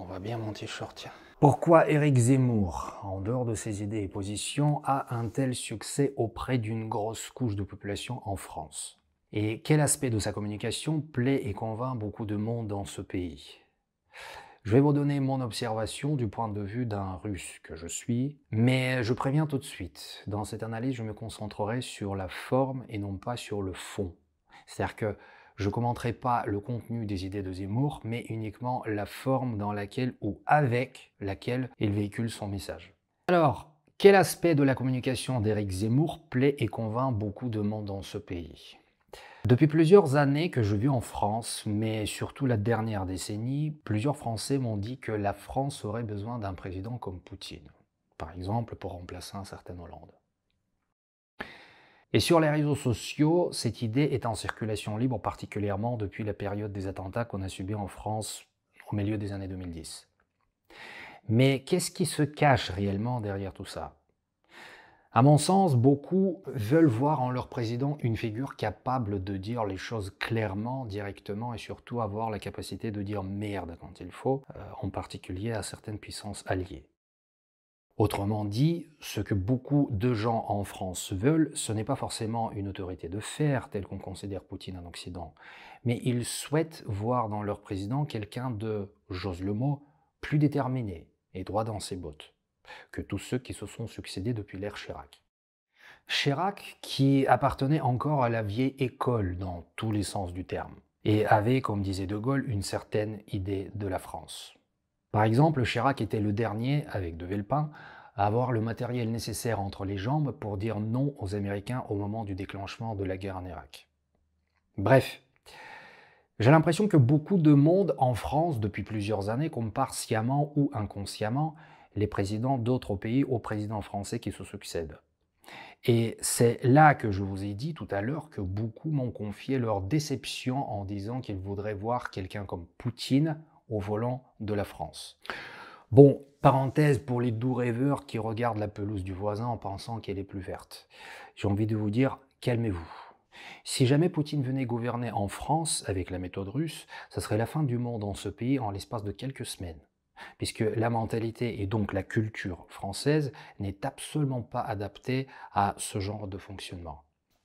on va bien monter t Pourquoi Eric Zemmour, en dehors de ses idées et positions, a un tel succès auprès d'une grosse couche de population en France Et quel aspect de sa communication plaît et convainc beaucoup de monde dans ce pays je vais vous donner mon observation du point de vue d'un russe que je suis, mais je préviens tout de suite, dans cette analyse, je me concentrerai sur la forme et non pas sur le fond. C'est-à-dire que je commenterai pas le contenu des idées de Zemmour, mais uniquement la forme dans laquelle ou avec laquelle il véhicule son message. Alors, quel aspect de la communication d'Éric Zemmour plaît et convainc beaucoup de monde dans ce pays depuis plusieurs années que je vis en France, mais surtout la dernière décennie, plusieurs Français m'ont dit que la France aurait besoin d'un président comme Poutine, par exemple pour remplacer un certain Hollande. Et sur les réseaux sociaux, cette idée est en circulation libre, particulièrement depuis la période des attentats qu'on a subis en France au milieu des années 2010. Mais qu'est-ce qui se cache réellement derrière tout ça À mon sens, beaucoup veulent voir en leur président une figure capable de dire les choses clairement, directement et surtout avoir la capacité de dire merde quand il faut, euh, en particulier à certaines puissances alliées. Autrement dit, ce que beaucoup de gens en France veulent, ce n'est pas forcément une autorité de fer telle qu'on considère Poutine en Occident, mais ils souhaitent voir dans leur président quelqu'un de, j'ose le mot, plus déterminé et droit dans ses bottes que tous ceux qui se sont succédés depuis l'ère Chirac. Chirac qui appartenait encore à la vieille école dans tous les sens du terme et avait, comme disait De Gaulle, une certaine idée de la France. Par exemple, Chirac était le dernier, avec De Villepin, à avoir le matériel nécessaire entre les jambes pour dire non aux Américains au moment du déclenchement de la guerre en Irak. Bref, j'ai l'impression que beaucoup de monde en France depuis plusieurs années compare sciemment ou inconsciemment les présidents d'autres pays aux présidents français qui se succèdent. Et c'est là que je vous ai dit tout à l'heure que beaucoup m'ont confié leur déception en disant qu'ils voudraient voir quelqu'un comme Poutine au volant de la France. Bon, parenthèse pour les doux rêveurs qui regardent la pelouse du voisin en pensant qu'elle est plus verte. J'ai envie de vous dire, calmez-vous. Si jamais Poutine venait gouverner en France avec la méthode russe, ça serait la fin du monde en ce pays en l'espace de quelques semaines puisque la mentalité et donc la culture française n'est absolument pas adaptée à ce genre de fonctionnement.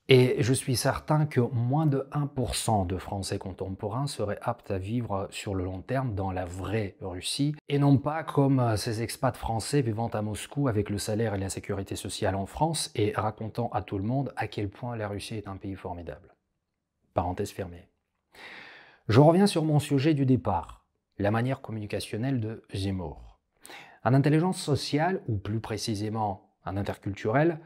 Et je suis certain que moins de 1% de Français contemporains seraient aptes à vivre sur le long terme dans la vraie Russie, et non pas comme euh, ces expats français vivant à Moscou avec le salaire et la sécurité sociale en France et racontant à tout le monde à quel point la Russie est un pays formidable. Parenthèse fermée. Je reviens sur mon sujet du départ, la manière communicationnelle de Zemmour. Un intelligence sociale, ou plus précisément un interculturel,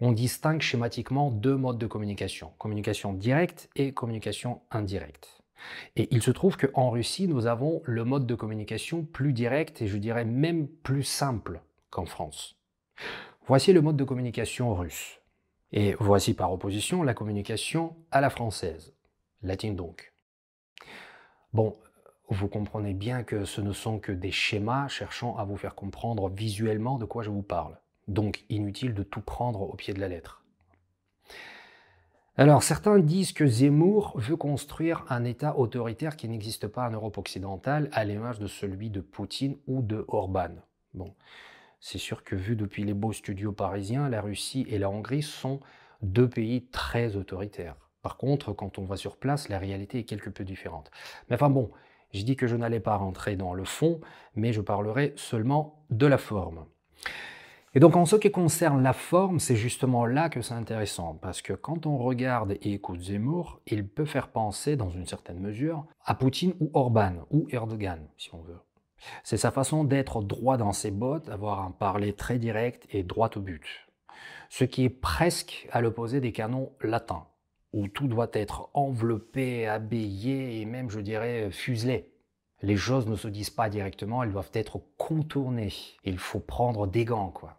on distingue schématiquement deux modes de communication, communication directe et communication indirecte. Et il se trouve qu'en Russie, nous avons le mode de communication plus direct et je dirais même plus simple qu'en France. Voici le mode de communication russe. Et voici par opposition la communication à la française, latine donc. Bon, vous comprenez bien que ce ne sont que des schémas cherchant à vous faire comprendre visuellement de quoi je vous parle. Donc inutile de tout prendre au pied de la lettre. Alors certains disent que Zemmour veut construire un État autoritaire qui n'existe pas en Europe occidentale, à l'image de celui de Poutine ou de Orban. Bon, c'est sûr que vu depuis les beaux studios parisiens, la Russie et la Hongrie sont deux pays très autoritaires. Par contre, quand on va sur place, la réalité est quelque peu différente. Mais enfin bon, j'ai dit que je n'allais pas rentrer dans le fond, mais je parlerai seulement de la forme. Et donc en ce qui concerne la forme, c'est justement là que c'est intéressant, parce que quand on regarde et écoute Zemmour, il peut faire penser, dans une certaine mesure, à Poutine ou Orban, ou Erdogan, si on veut. C'est sa façon d'être droit dans ses bottes, avoir un parler très direct et droit au but. Ce qui est presque à l'opposé des canons latins, où tout doit être enveloppé, habillé et même, je dirais, fuselé. Les choses ne se disent pas directement, elles doivent être contournées. Il faut prendre des gants, quoi.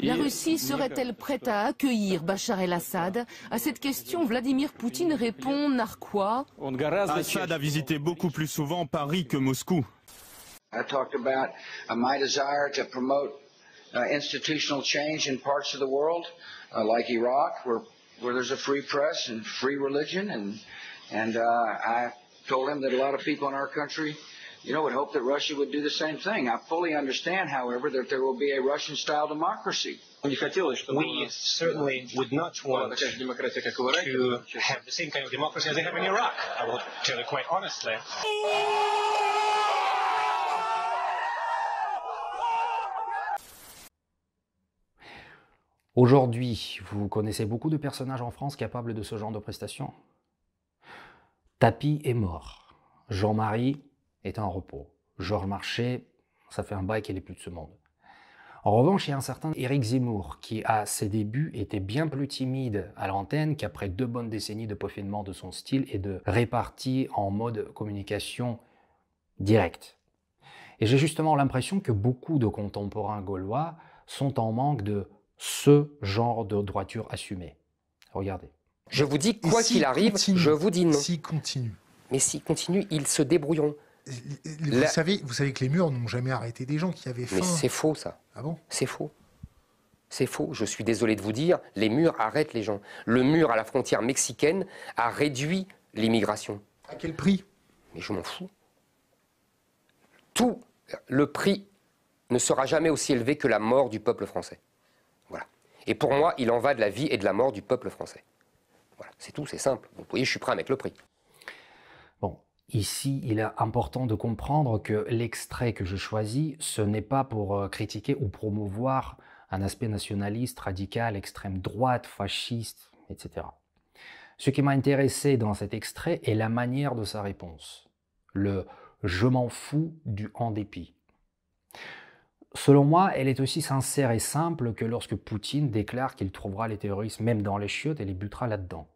la Russie serait-elle prête à accueillir Bachar el-Assad À cette question, Vladimir Poutine répond narquois. Assad a visité beaucoup plus souvent Paris que Moscou. Uh, uh, institutional change in parts of the world, uh, like Iraq, where where there's a free press and free religion, and and uh, I told him that a lot of people in our country you know, would hope that Russia would do the same thing. I fully understand, however, that there will be a Russian-style democracy. We certainly would not want to have the same kind of democracy as they have in Iraq, I will tell you quite honestly. Eh? Aujourd'hui, vous connaissez beaucoup de personnages en France capables de ce genre de prestations. Tapi est mort. Jean-Marie est en repos. Georges Marchais, ça fait un bail qu'il n'est plus de ce monde. En revanche, il y a un certain Éric Zemmour qui, à ses débuts, était bien plus timide à l'antenne qu'après deux bonnes décennies de peaufinement de son style et de répartie en mode communication directe. Et j'ai justement l'impression que beaucoup de contemporains gaulois sont en manque de ce genre de droiture assumée. Regardez. Je vous dis, quoi qu'il arrive, je vous dis non. continue. Mais s'il continue, ils se débrouilleront. Vous, savez, vous savez que les murs n'ont jamais arrêté des gens qui avaient faim. Mais c'est faux, ça. Ah bon C'est faux. C'est faux. Je suis désolé de vous dire, les murs arrêtent les gens. Le mur à la frontière mexicaine a réduit l'immigration. À quel prix Mais je m'en fous. Tout le prix ne sera jamais aussi élevé que la mort du peuple français. Voilà. Et pour moi, il en va de la vie et de la mort du peuple français. Voilà, c'est tout, c'est simple. Vous voyez, je suis prêt avec le prix. Ici, il est important de comprendre que l'extrait que je choisis, ce n'est pas pour euh, critiquer ou promouvoir un aspect nationaliste, radical, extrême droite, fasciste, etc. Ce qui m'a intéressé dans cet extrait est la manière de sa réponse, le je m'en fous du en dépit. Selon moi, elle est aussi sincère et simple que lorsque Poutine déclare qu'il trouvera les terroristes même dans les chiottes et les butera là-dedans.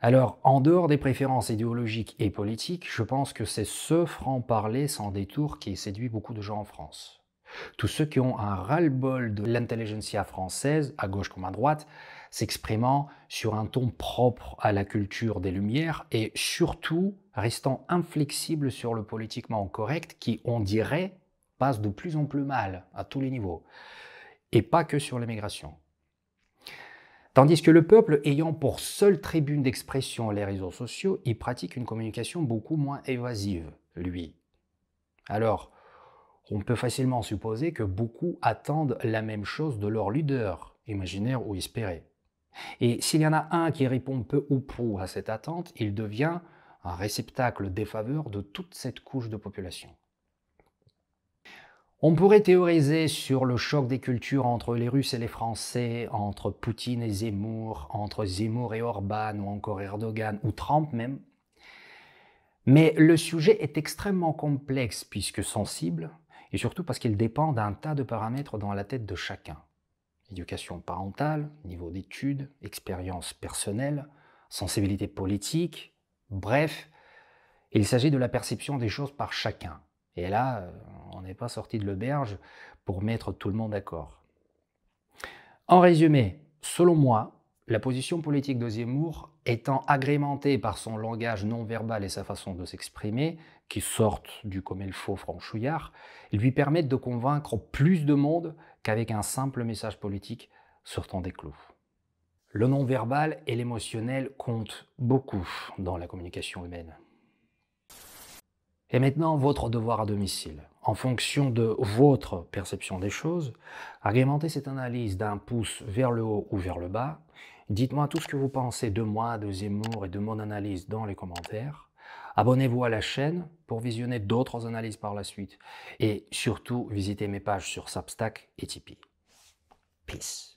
Alors, en dehors des préférences idéologiques et politiques, je pense que c'est ce franc-parler sans détour qui séduit beaucoup de gens en France. Tous ceux qui ont un ras-le-bol de l'intelligentsia française, à gauche comme à droite, s'exprimant sur un ton propre à la culture des Lumières et surtout restant inflexible sur le politiquement correct qui, on dirait, passe de plus en plus mal à tous les niveaux. Et pas que sur l'immigration. Tandis que le peuple, ayant pour seule tribune d'expression les réseaux sociaux, y pratique une communication beaucoup moins évasive, lui. Alors, on peut facilement supposer que beaucoup attendent la même chose de leur leader, imaginaire ou espéré. Et s'il y en a un qui répond peu ou prou à cette attente, il devient un réceptacle défaveur de toute cette couche de population. On pourrait théoriser sur le choc des cultures entre les Russes et les Français, entre Poutine et Zemmour, entre Zemmour et Orban ou encore Erdogan ou Trump même. Mais le sujet est extrêmement complexe puisque sensible et surtout parce qu'il dépend d'un tas de paramètres dans la tête de chacun. Éducation parentale, niveau d'études, expérience personnelle, sensibilité politique, bref, il s'agit de la perception des choses par chacun. Et là, euh, on n'est pas sorti de l'auberge pour mettre tout le monde d'accord. En résumé, selon moi, la position politique de Zemmour étant agrémentée par son langage non verbal et sa façon de s'exprimer, qui sortent du comme il faut franchouillard, lui permettent de convaincre plus de monde qu'avec un simple message politique sortant des clous. Le non verbal et l'émotionnel comptent beaucoup dans la communication humaine. Et maintenant, votre devoir à domicile, en fonction de votre perception des choses, agrémentez cette analyse d'un pouce vers le haut ou vers le bas. Dites-moi tout ce que vous pensez de moi, de Zemmour et de mon analyse dans les commentaires. Abonnez-vous à la chaîne pour visionner d'autres analyses par la suite. Et surtout, visitez mes pages sur Substack et Tipeee. Peace.